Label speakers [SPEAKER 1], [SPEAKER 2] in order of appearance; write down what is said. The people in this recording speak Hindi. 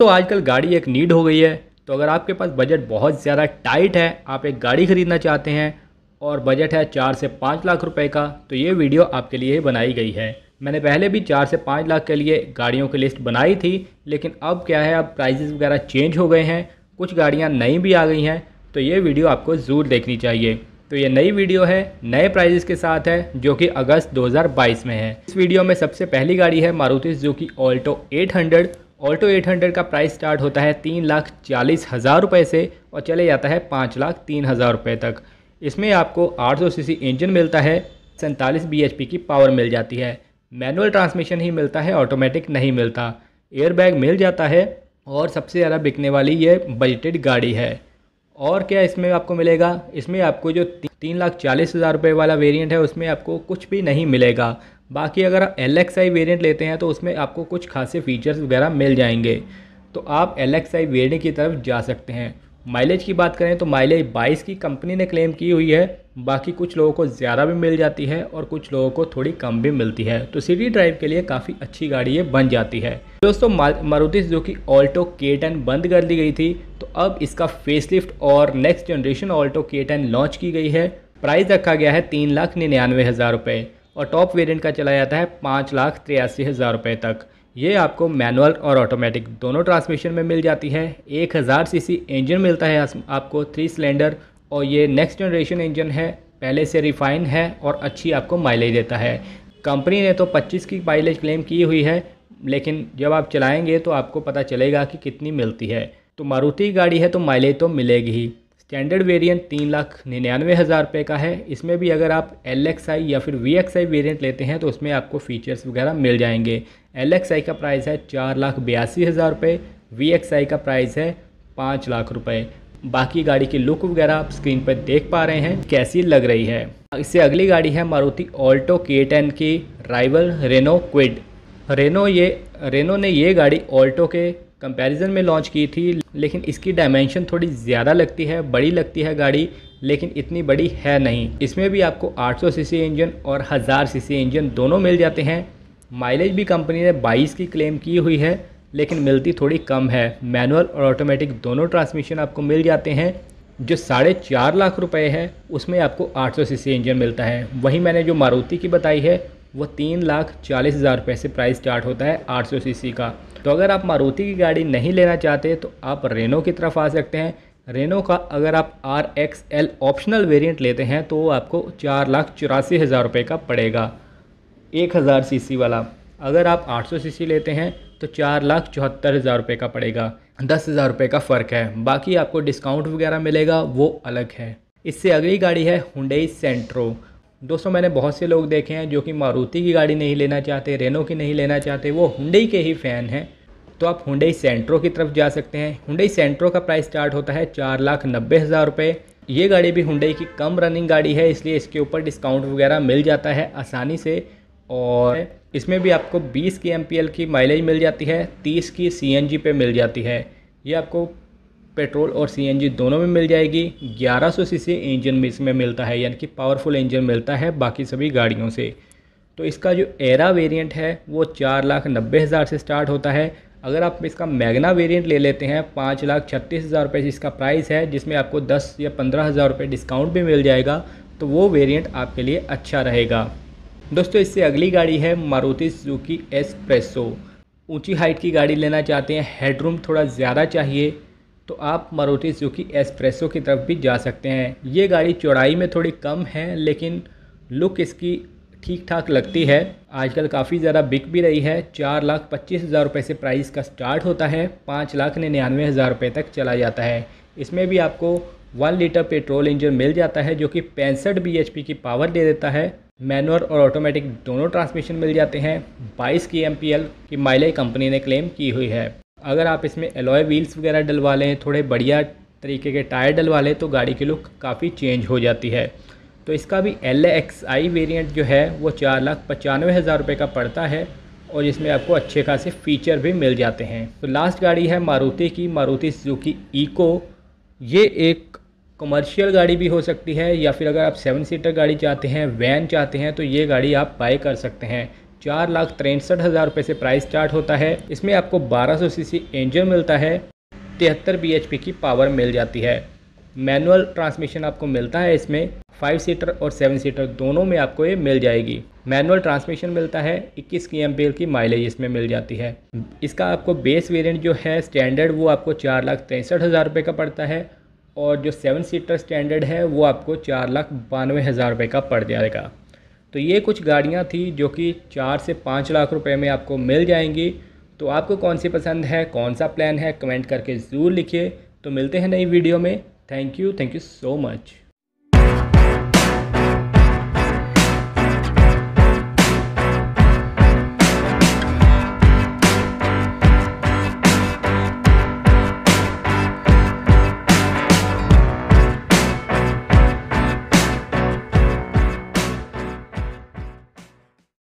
[SPEAKER 1] तो आजकल गाड़ी एक नीड हो गई है तो अगर आपके पास बजट बहुत ज़्यादा टाइट है आप एक गाड़ी ख़रीदना चाहते हैं और बजट है चार से पाँच लाख रुपए का तो ये वीडियो आपके लिए ही बनाई गई है मैंने पहले भी चार से पाँच लाख के लिए गाड़ियों की लिस्ट बनाई थी लेकिन अब क्या है अब प्राइजेज़ वगैरह चेंज हो गए हैं कुछ गाड़ियाँ नई भी आ गई हैं तो ये वीडियो आपको ज़रूर देखनी चाहिए तो ये नई वीडियो है नए प्राइजेस के साथ है जो कि अगस्त 2022 में है इस वीडियो में सबसे पहली गाड़ी है मारुति कि ऑल्टो 800 ऑल्टो 800 का प्राइस स्टार्ट होता है तीन लाख चालीस हज़ार रुपये से और चले जाता है पाँच लाख तीन हज़ार रुपये तक इसमें आपको 800 सीसी इंजन मिलता है सैंतालीस बी की पावर मिल जाती है मैनुअल ट्रांसमिशन ही मिलता है ऑटोमेटिक नहीं मिलता एयरबैग मिल जाता है और सबसे ज़्यादा बिकने वाली ये बजटेड गाड़ी है और क्या इसमें आपको मिलेगा इसमें आपको जो तीन लाख चालीस हज़ार रुपये वाला वेरिएंट है उसमें आपको कुछ भी नहीं मिलेगा बाकी अगर आप एल एक्स आई वेरियंट लेते हैं तो उसमें आपको कुछ खासे फीचर्स वगैरह मिल जाएंगे तो आप एल एक्स आई वेरियंट की तरफ जा सकते हैं माइलेज की बात करें तो माइलेज बाईस की कंपनी ने क्लेम की हुई है बाकी कुछ लोगों को ज़्यादा भी मिल जाती है और कुछ लोगों को थोड़ी कम भी मिलती है तो सिटी ड्राइव के लिए काफ़ी अच्छी गाड़ी ये बन जाती है दोस्तों मारुति जो कि ऑल्टो के टेन बंद कर दी गई थी तो अब इसका फेसलिफ्ट और next generation Alto K ten launch की गई है प्राइस रखा गया है तीन लाख निन्यानवे हज़ार रुपये और टॉप वेरिएंट का चला जाता है पाँच लाख तिरासी हज़ार रुपये तक ये आपको मैनुअल और ऑटोमेटिक दोनों ट्रांसमिशन में मिल जाती है एक हज़ार सी इंजन मिलता है आपको थ्री सिलेंडर और ये नेक्स्ट जनरेशन इंजन है पहले से रिफाइन है और अच्छी आपको माइलेज देता है कंपनी ने तो पच्चीस की माइलेज क्लेम की हुई है लेकिन जब आप चलाएँगे तो आपको पता चलेगा कि कितनी मिलती है तो मारुति गाड़ी है तो माइलेज तो मिलेगी ही स्टैंडर्ड वेरिएंट तीन लाख निन्यानवे हज़ार रुपये का है इसमें भी अगर आप एल एक्स आई या फिर वी एक्स आई वेरियंट लेते हैं तो उसमें आपको फ़ीचर्स वगैरह मिल जाएंगे एल एक्स आई का प्राइस है चार लाख बयासी हज़ार रुपये वी एक्स आई का प्राइस है पाँच लाख रुपये बाकी गाड़ी की लुक वगैरह आप स्क्रीन पर देख पा रहे हैं कैसी लग रही है इससे अगली गाड़ी है मारुति ऑल्टो के टेन की राइवल रेनो क्विड रेनो ये रेनो ने ये गाड़ी ऑल्टो के कंपैरिजन में लॉन्च की थी लेकिन इसकी डायमेंशन थोड़ी ज़्यादा लगती है बड़ी लगती है गाड़ी लेकिन इतनी बड़ी है नहीं इसमें भी आपको 800 सीसी इंजन और 1000 सीसी इंजन दोनों मिल जाते हैं माइलेज भी कंपनी ने 22 की क्लेम की हुई है लेकिन मिलती थोड़ी कम है मैनुअल और ऑटोमेटिक दोनों ट्रांसमिशन आपको मिल जाते हैं जो साढ़े चार लाख रुपए है उसमें आपको 800 सीसी इंजन मिलता है वहीं मैंने जो मारुति की बताई है वो तीन लाख चालीस हज़ार रुपये से प्राइस स्टार्ट होता है आठ सौ सी का तो अगर आप मारुति की गाड़ी नहीं लेना चाहते तो आप रेनो की तरफ आ सकते हैं रेनो का अगर आप R X L optional variant लेते हैं तो आपको चार लाख चौरासी हज़ार रुपये का पड़ेगा एक हज़ार सी वाला अगर आप आठ सौ सी लेते हैं तो चार लाख चौहत्तर हज़ार रुपये का पड़ेगा दस हज़ार रुपये का फ़र्क है बाकी आपको डिस्काउंट वगैरह मिलेगा वो अलग है इससे अगली गाड़ी है हुडई सेंट्रो दोस्तों मैंने बहुत से लोग देखे हैं जो कि मारुति की गाड़ी नहीं लेना चाहते रेनो की नहीं लेना चाहते वो हुंडई के ही फ़ैन हैं तो आप हुडई सेंट्रो की तरफ जा सकते हैं हुंडई सेंट्रो का प्राइस स्टार्ट होता है चार लाख नब्बे हज़ार रुपये ये गाड़ी भी हुडई की कम रनिंग गाड़ी है इसलिए इसके ऊपर डिस्काउंट वगैरह मिल जाता है आसानी से और इसमें भी आपको बीस की एम की माइलेज मिल जाती है तीस की सी एन पे मिल जाती है ये आपको पेट्रोल और सीएनजी दोनों में मिल जाएगी 1100 सीसी इंजन में इसमें मिलता है यानी कि पावरफुल इंजन मिलता है बाकी सभी गाड़ियों से तो इसका जो एरा वेरिएंट है वो चार लाख नब्बे हज़ार से स्टार्ट होता है अगर आप इसका मैगना वेरिएंट ले लेते हैं पाँच लाख छत्तीस हज़ार रुपये इसका प्राइस है जिसमें आपको दस या पंद्रह हज़ार रुपये डिस्काउंट भी मिल जाएगा तो वो वेरियंट आपके लिए अच्छा रहेगा दोस्तों इससे अगली गाड़ी है मारुति जूकी एसप्रेसो ऊंची हाइट की गाड़ी लेना चाहते हैं हेडरूम थोड़ा ज़्यादा चाहिए तो आप मारुति सुजुकी एस्प्रेसो की तरफ भी जा सकते हैं ये गाड़ी चौड़ाई में थोड़ी कम है लेकिन लुक इसकी ठीक ठाक लगती है आजकल काफ़ी ज़्यादा बिक भी रही है चार लाख पच्चीस हज़ार रुपये से प्राइस का स्टार्ट होता है पाँच लाख निन्यानवे हज़ार रुपये तक चला जाता है इसमें भी आपको वन लीटर पेट्रोल इंजन मिल जाता है जो कि पैंसठ बी की पावर दे देता है मैनुअल और ऑटोमेटिक दोनों ट्रांसमिशन मिल जाते हैं 22 की एम की माइलेज कंपनी ने क्लेम की हुई है अगर आप इसमें एलॉय व्हील्स वगैरह डलवा लें थोड़े बढ़िया तरीके के टायर डलवा लें तो गाड़ी की लुक काफ़ी चेंज हो जाती है तो इसका भी एल एक्स आई वेरियंट जो है वो चार लाख पचानवे हज़ार रुपये का पड़ता है और इसमें आपको अच्छे खासे फ़ीचर भी मिल जाते हैं तो लास्ट गाड़ी है मारुति की मारुति सुजुकी ईको ये एक कमर्शियल गाड़ी भी हो सकती है या फिर अगर आप सेवन सीटर गाड़ी चाहते हैं वैन चाहते हैं तो ये गाड़ी आप बाई कर सकते हैं चार लाख तिरसठ हज़ार रुपये से प्राइस स्टार्ट होता है इसमें आपको 1200 सीसी इंजन मिलता है तिहत्तर बी की पावर मिल जाती है मैनुअल ट्रांसमिशन आपको मिलता है इसमें फाइव सीटर और सेवन सीटर दोनों में आपको ये मिल जाएगी मैनुअल ट्रांसमिशन मिलता है 21 की एम की माइलेज इसमें मिल जाती है इसका आपको बेस वेरिएंट जो है स्टैंडर्ड वो आपको चार लाख तिरसठ हज़ार रुपये का पड़ता है और जो सेवन सीटर स्टैंडर्ड है वो आपको चार लाख बानवे हज़ार रुपये का पड़ जाएगा तो ये कुछ गाड़ियाँ थी जो कि चार से पाँच लाख रुपये में आपको मिल जाएंगी तो आपको कौन सी पसंद है कौन सा प्लान है कमेंट करके ज़रूर लिखिए तो मिलते हैं नई वीडियो में thank you thank you so much